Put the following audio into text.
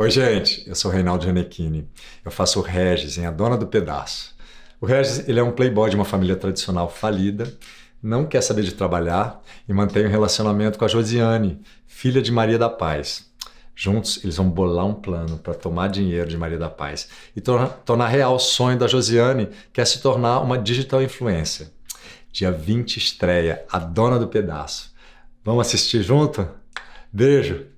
Oi, gente, eu sou Reinaldo Gianecchini. Eu faço o Regis em A Dona do Pedaço. O Regis ele é um playboy de uma família tradicional falida, não quer saber de trabalhar e mantém um relacionamento com a Josiane, filha de Maria da Paz. Juntos, eles vão bolar um plano para tomar dinheiro de Maria da Paz e tor tornar real o sonho da Josiane, que é se tornar uma digital influencer. Dia 20 estreia A Dona do Pedaço. Vamos assistir junto? Beijo!